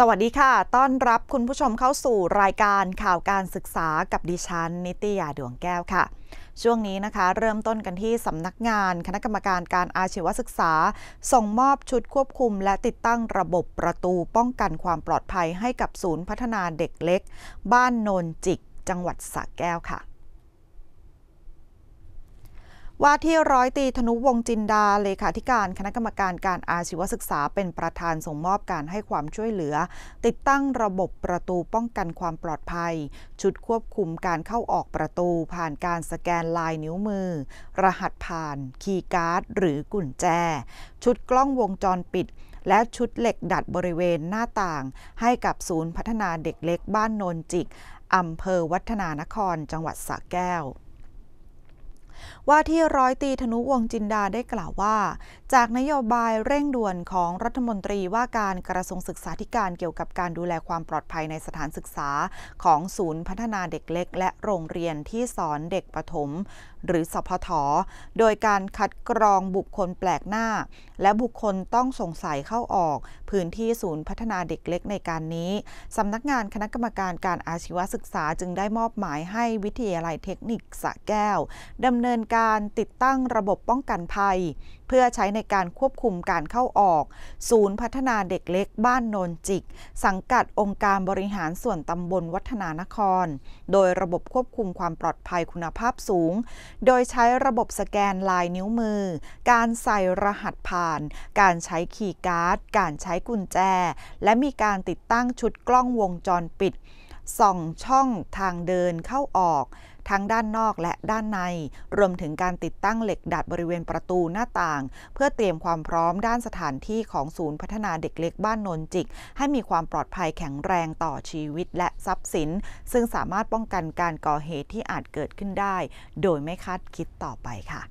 สวัสดีค่ะ ต้อนรับคุณผู้ชมเข้าสู่รายการข่าวการศึกษากับดิฉันนิตยาดวงแก้วค่ะ ช่วงนี้นะคะ เริ่มต้นกันที่สำนักงานคณะกรรมการการอาชีวศึกษา ส่งมอบชุดควบคุมและติดตั้งระบบประตูป้องกันความปลอดภัยให้กับศูนย์พัฒนาเด็กเล็ก บ้านโนนจิกจังหวัดสระแก้วค่ะว่าที่ร้อยตีธนุวงจินดา เลขาธิการคณะกรรมการการอาชีวศึกษาเป็นประธานส่งมอบการให้ความช่วยเหลือ ติดตั้งระบบประตูป้องกันความปลอดภัย ชุดควบคุมการเข้าออกประตูผ่านการสแกนลายนิ้วมือ รหัสผ่านคีย์การ์ด หรือกุญแจ ชุดกล้องวงจรปิด และชุดเหล็กดัดบริเวณหน้าต่าง ให้กับศูนย์พัฒนาเด็กเล็กบ้านโนนจิกอำเภอวัฒนานครจังหวัดสระแก้วว่าที่ร้อยตีธนุวงจินดาได้กล่าวว่า จากนโยบายเร่งด่วนของรัฐมนตรีว่าการกระทรวงศึกษาธิการเกี่ยวกับการดูแลความปลอดภัยในสถานศึกษาของศูนย์พัฒนาเด็กเล็กและโรงเรียนที่สอนเด็กประถม หรือสพทโดยการคัดกรองบุคคลแปลกหน้าและบุคคลต้องสงสัยเข้าออก พื้นที่ศูนย์พัฒนาเด็กเล็ก ในการนี้สำนักงานคณะกรรมการการอาชีวศึกษาจึงได้มอบหมายให้วิทยาลัยเทคนิคสะแก้วดำเนนเนินการติดตั้งระบบป้องกันภัยเพื่อใช้ในการควบคุมการเข้าออกศูนย์พัฒนาเด็กเล็กบ้านโนนจิก สังกัดองค์การบริหารส่วนตำบลวัฒนานคร โดยระบบควบคุมความปลอดภัยคุณภาพสูงโดยใช้ระบบสแกนลายนิ้วมือ การใส่รหัสผ่าน การใช้คีย์การ์ด การใช้กุญแจ และมีการติดตั้งชุดกล้องวงจรปิดส่องช่องทางเดินเข้าออกทั้งด้านนอกและด้านใน รวมถึงการติดตั้งเหล็กดัดบริเวณประตูหน้าต่าง เพื่อเตรียมความพร้อมด้านสถานที่ของศูนย์พัฒนาเด็กเล็กบ้านนนจิก ให้มีความปลอดภัยแข็งแรงต่อชีวิตและทรัพย์สิน ซึ่งสามารถป้องกันการก่อเหตุที่อาจเกิดขึ้นได้ โดยไม่คาดคิดต่อไปค่ะ